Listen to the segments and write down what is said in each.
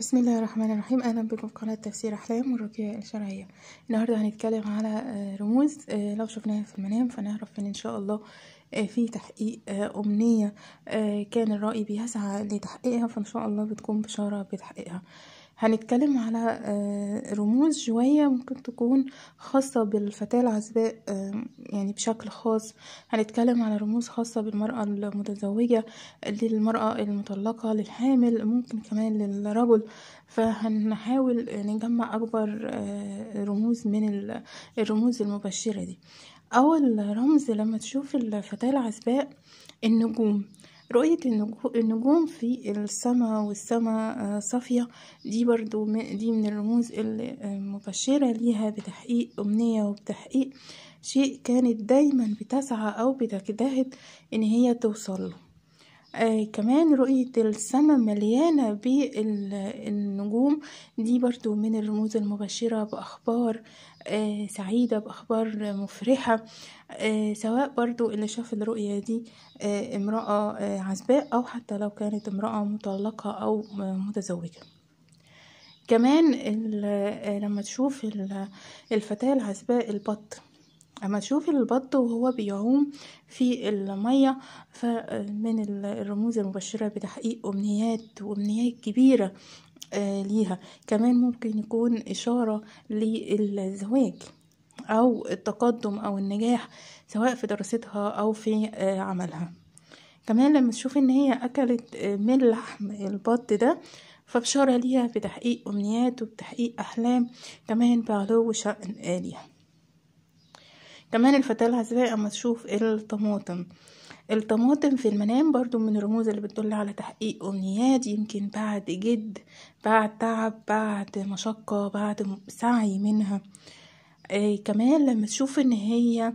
بسم الله الرحمن الرحيم اهلا بكم في قناه تفسير احلام والرقيه الشرعيه النهارده هنتكلم على آه، رموز آه، لو شفناها في المنام فنعرف ان ان شاء الله آه، في تحقيق امنيه كان الراي بيسعى لتحقيقها فان شاء الله بتكون بشاره بتحقيقها هنتكلم على آه، رموز شوية ممكن تكون خاصة بالفتاة العزباء آه، يعني بشكل خاص هنتكلم على رموز خاصة بالمرأة المتزوجة للمرأة المطلقة للحامل ممكن كمان للرجل فهنحاول نجمع أكبر آه، رموز من الرموز المبشرة دي أول رمز لما تشوف الفتاة العزباء النجوم رؤية النجوم في السماء والسماء آه، صافية دي برضو دي من الرموز المبشرة آه، ليها بتحقيق أمنية وبتحقيق شيء كانت دايما بتسعى أو بتجتهد إن هي توصل له آه كمان رؤية السماء مليانة بالنجوم دي برضو من الرموز المبشرة بأخبار آه سعيدة بأخبار مفرحة آه سواء برضو اللي شاف الرؤية دي آه امرأة آه عزباء أو حتى لو كانت امرأة مطلقة أو متزوجة كمان آه، لما تشوف الفتاة العزباء البط اما تشوفي البط وهو بيعوم في المية فمن الرموز المبشرة بتحقيق امنيات وامنيات كبيرة آه، ليها كمان ممكن يكون اشارة للزواج او التقدم او النجاح سواء في دراستها او في آه، عملها كمان لما تشوف ان هي اكلت آه، من لحم البط ده فبشارة ليها بتحقيق امنيات وبتحقيق احلام كمان بعلو شأن آلهة كمان الفتاة العزباء اما تشوف الطماطم الطماطم في المنام برضو من الرموز اللي بتدل على تحقيق أمنيات يمكن بعد جد بعد تعب بعد مشقة بعد سعي منها آه كمان لما تشوف ان هي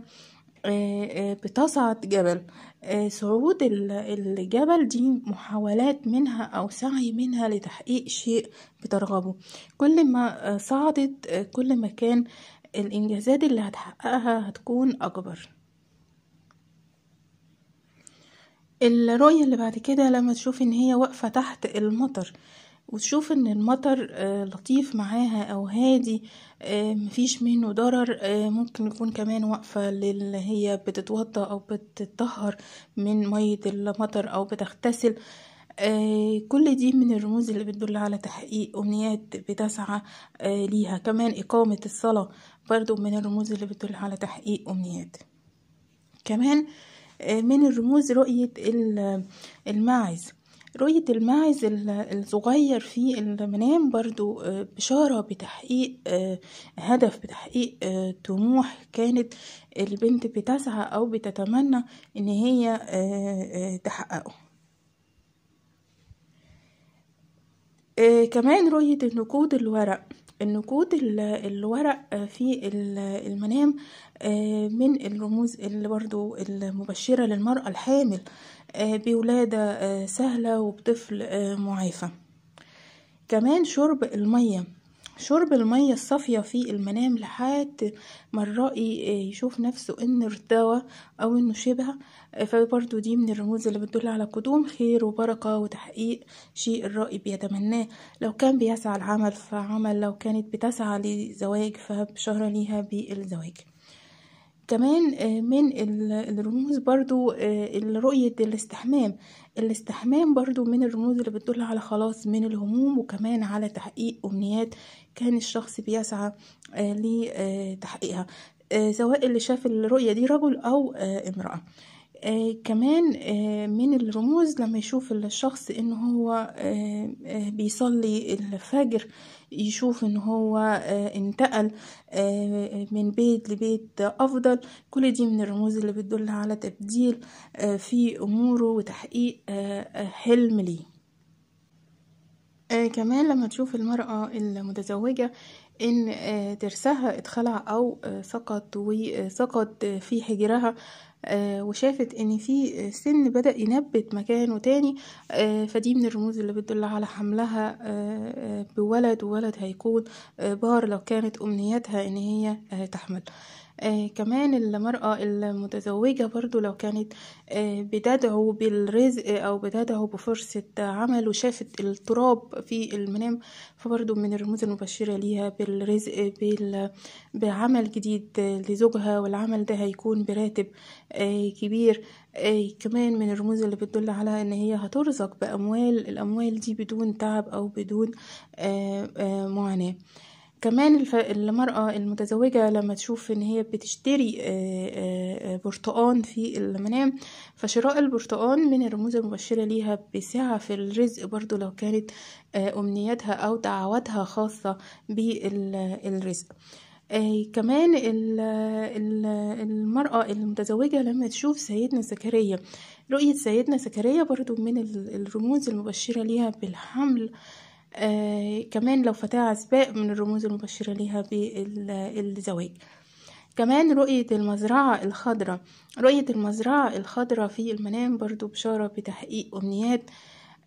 آه، آه، بتصعد جبل آه، صعود الجبل دي محاولات منها او سعي منها لتحقيق شيء بترغبه كل ما صعدت كل ما كان الإنجازات اللي هتحققها هتكون أكبر الرؤية اللي بعد كده لما تشوف إن هي واقفة تحت المطر وتشوف ان المطر آه، لطيف معاها او هادي آه، مفيش منه ضرر آه، ممكن يكون كمان واقفة للي هي بتتوضى او بتتطهر من مية المطر او بتغتسل آه، كل دي من الرموز اللي بتدل على تحقيق أمنيات بتسعى آه، ليها كمان إقامة الصلاة برضو من الرموز اللي بتدل على تحقيق أمنيات كمان آه، من الرموز رؤية الماعز رؤية الماعز الصغير في المنام برضو بشارة بتحقيق هدف بتحقيق طموح كانت البنت بتسعى أو بتتمنى إن هي تحققه آه كمان رؤية النقود الورق النقود الورق آه، في المنام آه، من الرموز اللي برضو المبشرة للمرأة الحامل آه، بولادة سهلة وبطفل معافى كمان شرب المية شرب المية الصافية في المنام لحد ما الرائي آه، يشوف نفسه انه ارتوى او انه شبع آه، فبرضو دي من الرموز اللي بتدل على قدوم خير وبركة وتحقيق شيء الرائي بيتمناه لو كان بيسعى العمل فعمل لو كانت بتسعى لزواج فبشهره ليها بالزواج كمان آه، من الرموز برضو آه، رؤية الاستحمام الاستحمام برضو من الرموز اللي بتدل على خلاص من الهموم وكمان على تحقيق أمنيات كان الشخص بيسعى آه، لتحقيقها سواء اللي شاف الرؤية دي رجل أو امرأة آه، كمان آه، من الرموز لما يشوف الشخص ان هو آه، بيصلي الفجر يشوف ان هو انتقل من بيت لبيت افضل كل دي من الرموز اللي بتدل على تبديل في اموره وتحقيق حلم ليه آه كمان لما تشوف المرأة المتزوجة إن آه ترسها اتخلع أو آه سقط وسقط في حجرها آه، وشافت ان في سن بدا ينبت مكانه تاني آه، فدي من الرموز اللي بتدل على حملها آه، بولد وولد هيكون بار لو كانت امنيتها ان هي تحمل آه كمان المرأة المتزوجة برضو لو كانت آه بتدعو بالرزق أو بتدعو بفرصة عمل وشافت التراب في المنام فبرضو من الرموز المبشرة ليها بالرزق بال... بعمل جديد لزوجها والعمل ده هيكون براتب آه كبير آه كمان من الرموز اللي بتدل على ان هي هترزق باموال الاموال دي بدون تعب او بدون آه آه معاناه كمان الف... المرأة المتزوجة لما تشوف ان هي بتشتري آه، آه، آه، برتقان في المنام فشراء البرتقان من الرموز المبشرة ليها بسعة في الرزق برضو لو كانت امنياتها او دعواتها خاصة بالرزق أي كمان المرأة المتزوجة لما تشوف سيدنا زكريا رؤية سيدنا زكريا برضو من الرموز المبشرة ليها بالحمل آه آه، كمان لو فتاة عزباء من الرموز المبشرة لها بالزواج كمان رؤية المزرعة الخضراء رؤية المزرعة الخضراء في المنام برضو بشارة بتحقيق أمنيات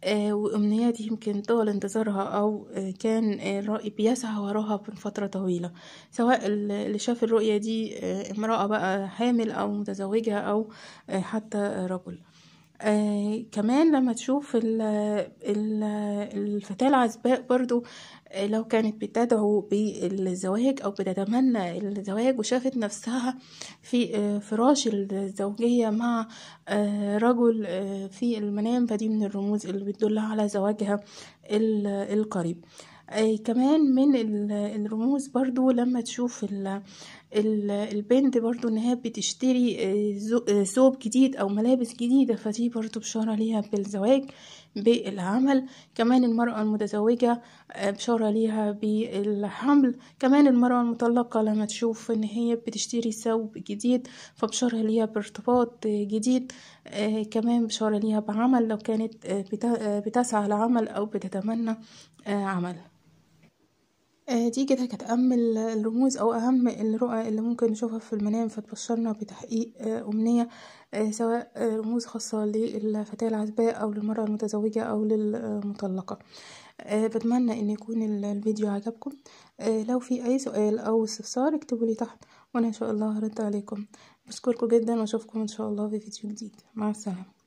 آه، وأمنيات يمكن طال انتظارها أو آه، كان الرأي بيسعى وراها من فترة طويلة سواء اللي شاف الرؤية دي امرأة بقى حامل أو متزوجة أو حتى رجل آه كمان لما تشوف الـ الـ الفتاة العزباء برضو آه، لو كانت بتدعو بالزواج أو بتتمنى الزواج وشافت نفسها في آه، فراش الزوجية مع آه رجل آه في المنام فدي من الرموز اللي بتدل على زواجها القريب آه كمان من الرموز برضو لما تشوف البنت برضو انها بتشتري آه، آه، ثوب جديد او ملابس جديده فدي برضو بشاره ليها بالزواج بالعمل كمان المرأة المتزوجة آه، بشارة ليها بالحمل كمان المرأة المطلقة لما تشوف ان هي بتشتري ثوب جديد فبشارة ليها بارتباط جديد كمان بشارة ليها بعمل لو كانت بتسعى لعمل او بتتمنى عمل آه، دي كده كانت أهم الرموز أو أهم الرؤى اللي ممكن نشوفها في المنام فتبشرنا بتحقيق آه، أمنية آه، سواء رموز خاصة للفتاة العزباء أو للمرأة المتزوجة أو للمطلقة بتمنى ان يكون الفيديو عجبكم لو في اي سؤال او استفسار اكتبوا لي تحت وانا ان شاء الله هرد عليكم بشكركم جدا واشوفكم ان شاء الله في فيديو جديد مع السلامه